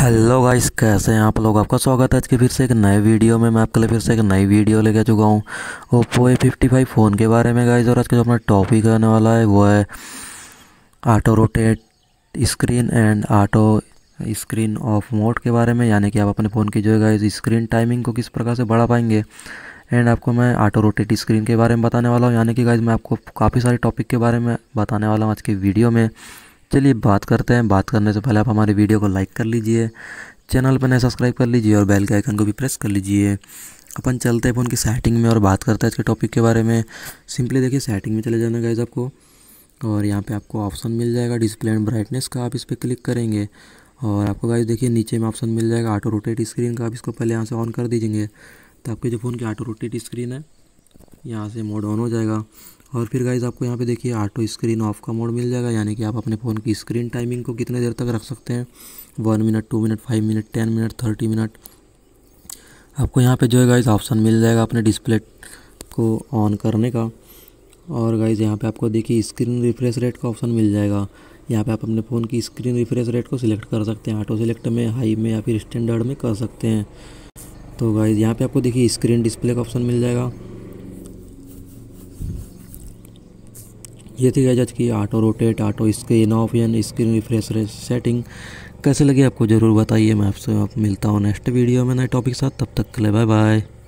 hello guys कैसे हैं आप लोग आपका स्वागत है आज के फिर से एक नए वीडियो में मैं आपके लिए फिर से एक नई वीडियो लेके चुका हूँ Oppo A fifty five phone के बारे में गाइस और आज का जो अपना टॉपिक आने वाला है वो है auto rotate screen and auto screen off mode के बारे में यानी कि आप अपने फ़ोन की जो है गाइज स्क्रीन टाइमिंग को किस प्रकार से बढ़ा पाएंगे एंड आपको मैं ऑटो रोटेट स्क्रीन के बारे में बताने वाला हूँ यानी कि गाइज मैं आपको काफ़ी सारे टॉपिक के बारे में बताने वाला हूँ आज के वीडियो में चलिए बात करते हैं बात करने से पहले आप हमारे वीडियो को लाइक कर लीजिए चैनल पर नए सब्सक्राइब कर लीजिए और बेल के आइकन को भी प्रेस कर लीजिए अपन चलते हैं फ़ोन की सेटिंग में और बात करते हैं इसके टॉपिक के बारे में सिंपली देखिए सेटिंग में चले जाना गाइज आपको और यहाँ पे आपको ऑप्शन मिल जाएगा डिस्प्ले एंड ब्राइटनेस का आप इस पर क्लिक करेंगे और आपको गाइज देखिए नीचे में ऑप्शन मिल जाएगा ऑटो रोटेट स्क्रीन का आप इसको पहले यहाँ से ऑन कर दीजिएंगे तो आपके जो फ़ोन की ऑटो रोटेट स्क्रीन है यहाँ से मोड ऑन हो जाएगा और फिर गाइज आपको यहाँ पे देखिए ऑटो स्क्रीन ऑफ का मोड मिल जाएगा यानी कि आप अपने फ़ोन की स्क्रीन टाइमिंग को कितने देर तक रख सकते हैं one minute two minute five minute ten minute thirty minute आपको यहाँ पे जो है गाइज ऑप्शन मिल जाएगा अपने डिस्प्ले को ऑन करने का और गाइज यहाँ पे आपको देखिए स्क्रीन रिफ्रेश रेट का ऑप्शन मिल जाएगा यहाँ पे आप अपने फ़ोन की स्क्रीन रिफ्रेश रेट को सिलेक्ट कर सकते हैं ऑटो सिलेक्ट में हाई में या फिर स्टैंडर्ड में कर सकते हैं तो गाइज यहाँ पे आपको देखिए स्क्रीन डिस्प्ले का ऑप्शन मिल जाएगा ये थी गैजेट की auto rotate auto screen off and screen refresh setting कैसे लगी आपको ज़रूर बताइए मैं आपसे आप मिलता हूँ नेक्स्ट वीडियो में नए टॉपिक के साथ तब तक के लिए बाय बाय